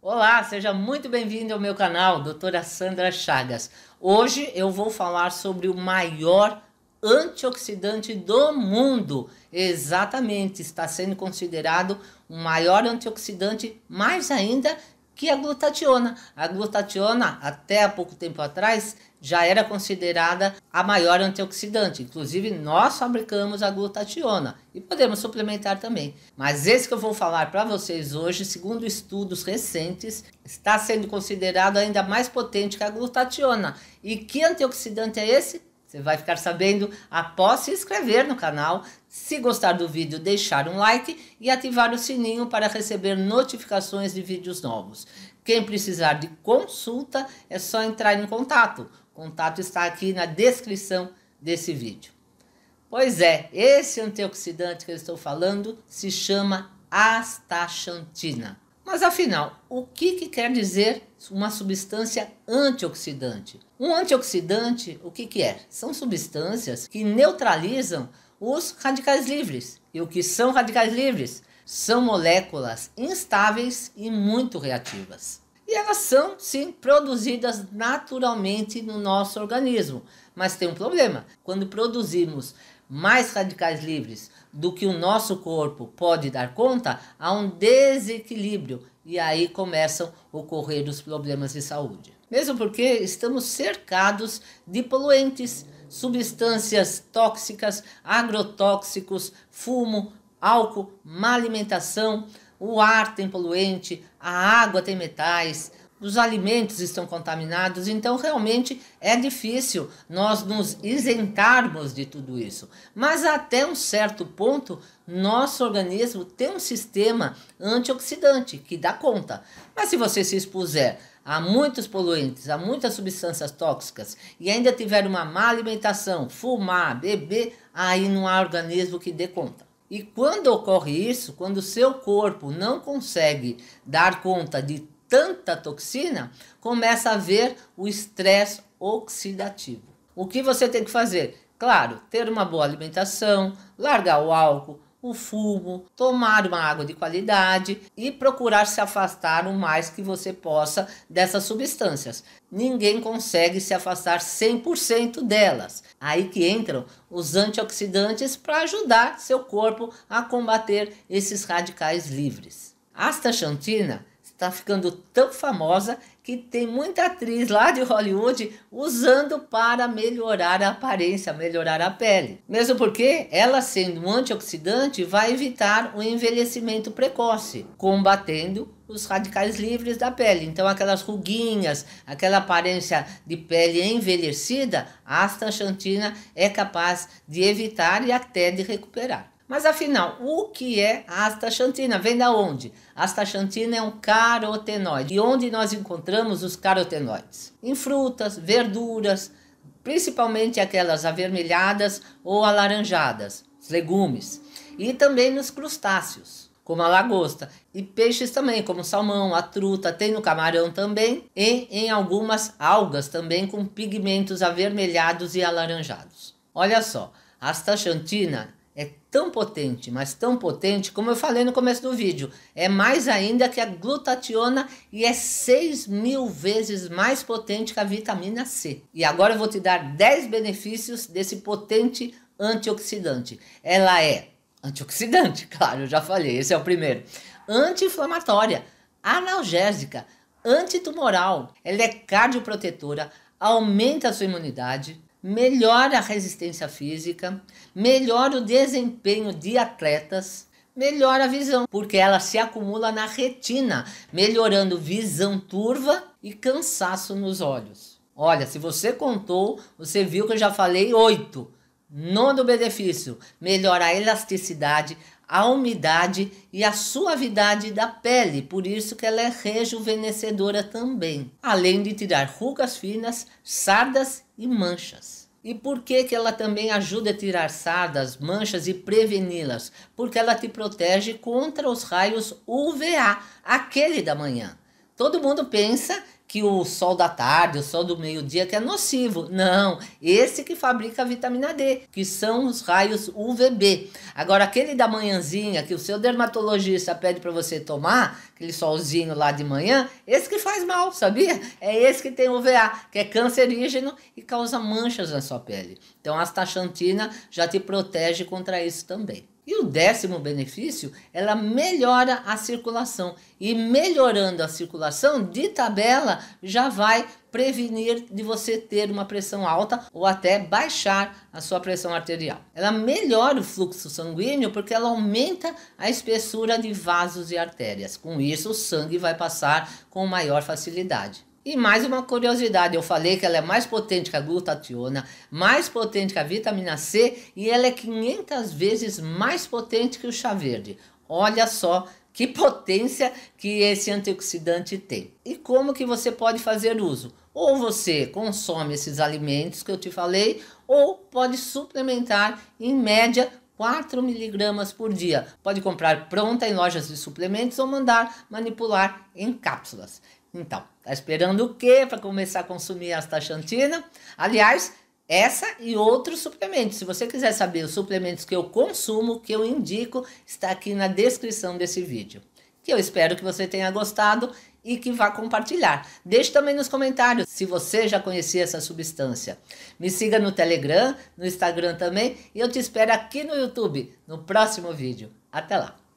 Olá, seja muito bem-vindo ao meu canal, doutora Sandra Chagas. Hoje eu vou falar sobre o maior antioxidante do mundo. Exatamente, está sendo considerado o maior antioxidante, mais ainda que a glutationa. A glutationa, até há pouco tempo atrás, já era considerada a maior antioxidante. Inclusive, nós fabricamos a glutationa e podemos suplementar também. Mas esse que eu vou falar para vocês hoje, segundo estudos recentes, está sendo considerado ainda mais potente que a glutationa. E que antioxidante é esse? Você vai ficar sabendo após se inscrever no canal. Se gostar do vídeo, deixar um like e ativar o sininho para receber notificações de vídeos novos. Quem precisar de consulta é só entrar em contato contato está aqui na descrição desse vídeo. Pois é, esse antioxidante que eu estou falando se chama astaxantina. Mas afinal, o que, que quer dizer uma substância antioxidante? Um antioxidante, o que, que é? São substâncias que neutralizam os radicais livres. E o que são radicais livres? São moléculas instáveis e muito reativas. E elas são, sim, produzidas naturalmente no nosso organismo. Mas tem um problema: quando produzimos mais radicais livres do que o nosso corpo pode dar conta, há um desequilíbrio e aí começam a ocorrer os problemas de saúde. Mesmo porque estamos cercados de poluentes, substâncias tóxicas, agrotóxicos, fumo, álcool, má alimentação o ar tem poluente, a água tem metais, os alimentos estão contaminados, então realmente é difícil nós nos isentarmos de tudo isso. Mas até um certo ponto, nosso organismo tem um sistema antioxidante que dá conta. Mas se você se expuser a muitos poluentes, a muitas substâncias tóxicas e ainda tiver uma má alimentação, fumar, beber, aí não há organismo que dê conta. E quando ocorre isso, quando o seu corpo não consegue dar conta de tanta toxina, começa a haver o estresse oxidativo. O que você tem que fazer? Claro, ter uma boa alimentação, largar o álcool, o fumo, tomar uma água de qualidade e procurar se afastar o mais que você possa dessas substâncias. Ninguém consegue se afastar 100% delas. Aí que entram os antioxidantes para ajudar seu corpo a combater esses radicais livres. Astaxantina está ficando tão famosa que tem muita atriz lá de Hollywood usando para melhorar a aparência, melhorar a pele. Mesmo porque ela sendo um antioxidante vai evitar o envelhecimento precoce, combatendo os radicais livres da pele. Então aquelas ruguinhas, aquela aparência de pele envelhecida, a astaxantina é capaz de evitar e até de recuperar. Mas afinal, o que é a astaxantina? Vem da onde? astaxantina é um carotenoide. E onde nós encontramos os carotenoides? Em frutas, verduras, principalmente aquelas avermelhadas ou alaranjadas, legumes. E também nos crustáceos, como a lagosta. E peixes também, como salmão, a truta, tem no camarão também. E em algumas algas também com pigmentos avermelhados e alaranjados. Olha só, a astaxantina é tão potente, mas tão potente, como eu falei no começo do vídeo, é mais ainda que a glutationa e é 6 mil vezes mais potente que a vitamina C. E agora eu vou te dar 10 benefícios desse potente antioxidante. Ela é antioxidante, claro, eu já falei, esse é o primeiro. Anti-inflamatória, analgésica, antitumoral, ela é cardioprotetora, aumenta a sua imunidade, melhora a resistência física, melhora o desempenho de atletas, melhora a visão, porque ela se acumula na retina, melhorando visão turva e cansaço nos olhos. Olha, se você contou, você viu que eu já falei oito. Nono benefício: melhora a elasticidade, a umidade e a suavidade da pele, por isso que ela é rejuvenescedora também, além de tirar rugas finas, sardas e manchas. E por que, que ela também ajuda a tirar sardas, manchas e preveni-las? Porque ela te protege contra os raios UVA, aquele da manhã. Todo mundo pensa que o sol da tarde, o sol do meio-dia que é nocivo. Não, esse que fabrica a vitamina D, que são os raios UVB. Agora aquele da manhãzinha que o seu dermatologista pede para você tomar, aquele solzinho lá de manhã, esse que faz mal, sabia? É esse que tem UVA, que é cancerígeno e causa manchas na sua pele. Então a astaxantina já te protege contra isso também. E o décimo benefício, ela melhora a circulação. E melhorando a circulação, de tabela, já vai prevenir de você ter uma pressão alta ou até baixar a sua pressão arterial. Ela melhora o fluxo sanguíneo porque ela aumenta a espessura de vasos e artérias. Com isso, o sangue vai passar com maior facilidade. E mais uma curiosidade, eu falei que ela é mais potente que a glutationa, mais potente que a vitamina C e ela é 500 vezes mais potente que o chá verde. Olha só que potência que esse antioxidante tem. E como que você pode fazer uso? Ou você consome esses alimentos que eu te falei, ou pode suplementar em média 4 miligramas por dia. Pode comprar pronta em lojas de suplementos ou mandar manipular em cápsulas. Então, tá esperando o quê para começar a consumir a astaxantina? Aliás, essa e outros suplementos. Se você quiser saber os suplementos que eu consumo, que eu indico, está aqui na descrição desse vídeo. Que eu espero que você tenha gostado e que vá compartilhar. Deixe também nos comentários se você já conhecia essa substância. Me siga no Telegram, no Instagram também e eu te espero aqui no YouTube no próximo vídeo. Até lá!